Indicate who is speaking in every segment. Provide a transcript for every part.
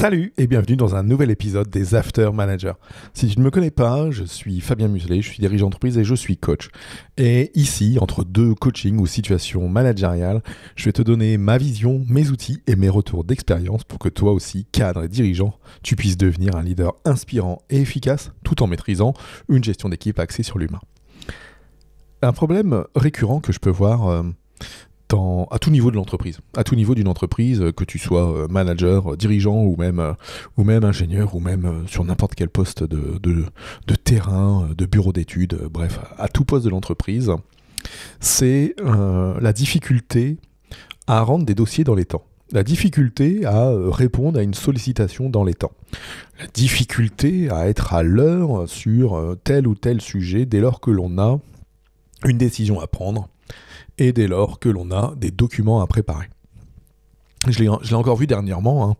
Speaker 1: Salut et bienvenue dans un nouvel épisode des After Manager. Si tu ne me connais pas, je suis Fabien Muselet, je suis dirigeant d'entreprise et je suis coach. Et ici, entre deux coachings ou situations managériales, je vais te donner ma vision, mes outils et mes retours d'expérience pour que toi aussi, cadre et dirigeant, tu puisses devenir un leader inspirant et efficace tout en maîtrisant une gestion d'équipe axée sur l'humain. Un problème récurrent que je peux voir euh, à tout niveau de l'entreprise, à tout niveau d'une entreprise, euh, que tu sois euh, manager, euh, dirigeant ou même, ou même ingénieur ou même sur n'importe quel poste de, terrain, de bureau d'études, bref, à tout poste de l'entreprise, c'est la difficulté à rendre des dossiers dans les temps. La difficulté à répondre à une sollicitation dans les temps. La difficulté à être à l'heure sur tel ou tel sujet dès lors que l'on a une décision à prendre, et dès lors que l'on a des documents à préparer. Je l'ai encore vu dernièrement hein,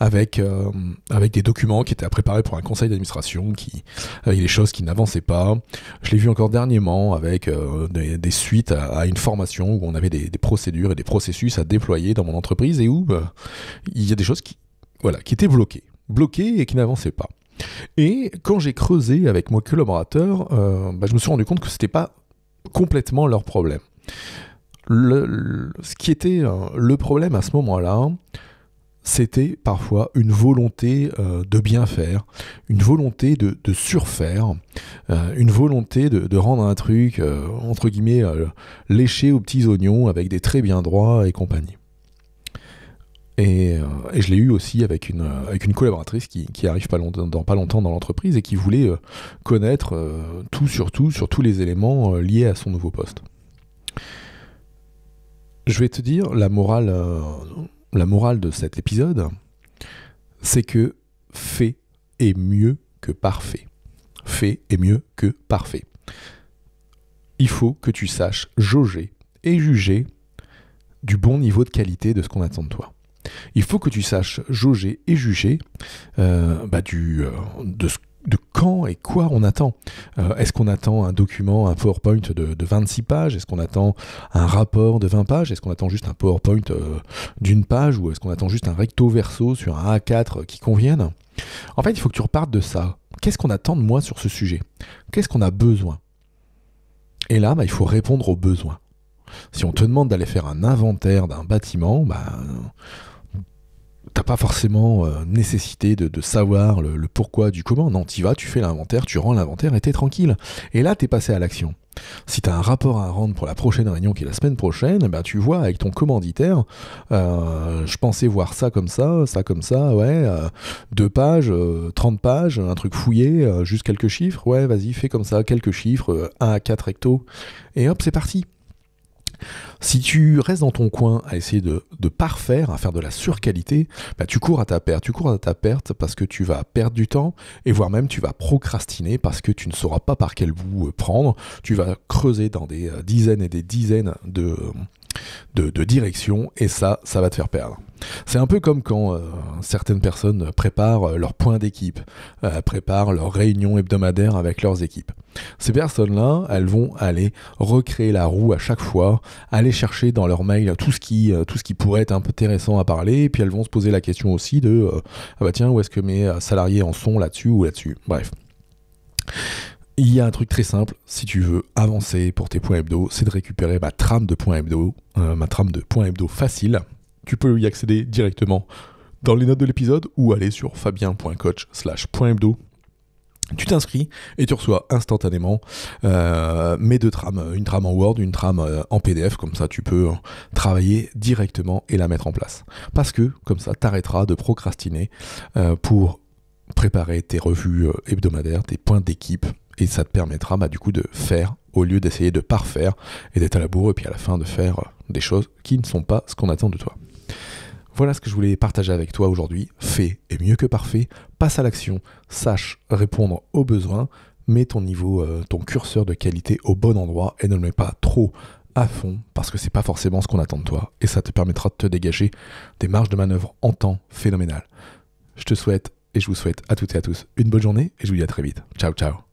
Speaker 1: avec, euh, avec des documents qui étaient à préparer pour un conseil d'administration, qui euh, avec des choses qui n'avançaient pas. Je l'ai vu encore dernièrement avec euh, des, suites à, une formation où on avait des, procédures et des processus à déployer dans mon entreprise et où il y a des choses qui, voilà, qui étaient bloquées, bloquées et qui n'avançaient pas. Et quand j'ai creusé avec mon collaborateur, bah, je me suis rendu compte que c'était pas complètement leur problème. ce qui était euh, le problème à ce moment-là, c'était parfois une volonté euh, de bien faire, une volonté de, surfaire, euh, une volonté de, rendre un truc, entre guillemets, léché aux petits oignons avec des très bien droits et compagnie. Euh, et, je l'ai eu aussi avec une, euh, une collaboratrice qui, qui arrive pas dans pas longtemps dans l'entreprise et qui voulait euh, connaître tout sur tout, sur tous les éléments liés à son nouveau poste. Je vais te dire la morale, la morale de cet épisode, c'est que fait est mieux que parfait. Fait est mieux que parfait. Il faut que tu saches jauger et juger du bon niveau de qualité de ce qu'on attend de toi il faut que tu saches jauger et juger euh, bah, euh, de quand et quoi on attend. Euh, est-ce qu'on attend un document, un PowerPoint de, 26 pages Est-ce qu'on attend un rapport de 20 pages Est-ce qu'on attend juste un PowerPoint d'une page Ou est-ce qu'on attend juste un recto verso sur un A4 qui convienne En fait, il faut que tu repartes de ça. Qu'est-ce qu'on attend de moi sur ce sujet Qu'est-ce qu'on a besoin Et là, bah, il faut répondre aux besoins. Si on te demande d'aller faire un inventaire d'un bâtiment, bah, pas forcément euh, nécessité de, savoir le, pourquoi du comment. Non, tu vas, tu fais l'inventaire, tu rends l'inventaire et t'es tranquille. Et là, t'es passé à l'action. Si t'as un rapport à rendre pour la prochaine réunion qui est la semaine prochaine, eh ben tu vois avec ton commanditaire, euh, je pensais voir ça comme ça, ça comme ça, ouais, euh, deux pages, 30 pages, un truc fouillé, juste quelques chiffres, ouais, vas-y, fais comme ça, quelques chiffres, 1 à 4 hectos, et hop, c'est parti. Si tu restes dans ton coin à essayer de, parfaire, à faire de la surqualité, bah, tu cours à ta perte. Tu cours à ta perte parce que tu vas perdre du temps et voire même tu vas procrastiner parce que tu ne sauras pas par quel bout euh, prendre. Tu vas creuser dans des euh, dizaines et des dizaines de, de, direction, et ça, ça va te faire perdre. C'est un peu comme quand euh, certaines personnes préparent leur point d'équipe, euh, préparent leur réunion hebdomadaire avec leurs équipes. Ces personnes-là, elles vont aller recréer la roue à chaque fois, aller chercher dans leur mail tout ce qui, euh, tout ce qui pourrait être intéressant à parler, et puis elles vont se poser la question aussi de ah bah tiens, où est-ce que mes salariés en sont là-dessus ou là-dessus. Bref. Il y a un truc très simple, si tu veux avancer pour tes points hebdo, c'est de récupérer ma trame de points hebdo, euh, ma trame de points hebdo facile. Tu peux y accéder directement dans les notes de l'épisode ou aller sur fabien.coach Tu t'inscris et tu reçois instantanément euh, mes deux trames, une trame en Word, une trame euh, en PDF, comme ça tu peux travailler directement et la mettre en place. Parce que comme ça t'arrêteras de procrastiner pour préparer tes revues hebdomadaires, tes points d'équipe et ça te permettra bah, du coup de faire au lieu d'essayer de parfaire et d'être à la bourre et puis à la fin de faire euh, des choses qui ne sont pas ce qu'on attend de toi. Voilà ce que je voulais partager avec toi aujourd'hui. Fais et mieux que parfait, passe à l'action, sache répondre aux besoins, mets ton niveau, euh, ton curseur de qualité au bon endroit et ne le mets pas trop à fond parce que c'est pas forcément ce qu'on attend de toi et ça te permettra de te dégager des marges de manœuvre en temps phénoménal. Je te souhaite et je vous souhaite à toutes et à tous une bonne journée et je vous dis à très vite. Ciao ciao.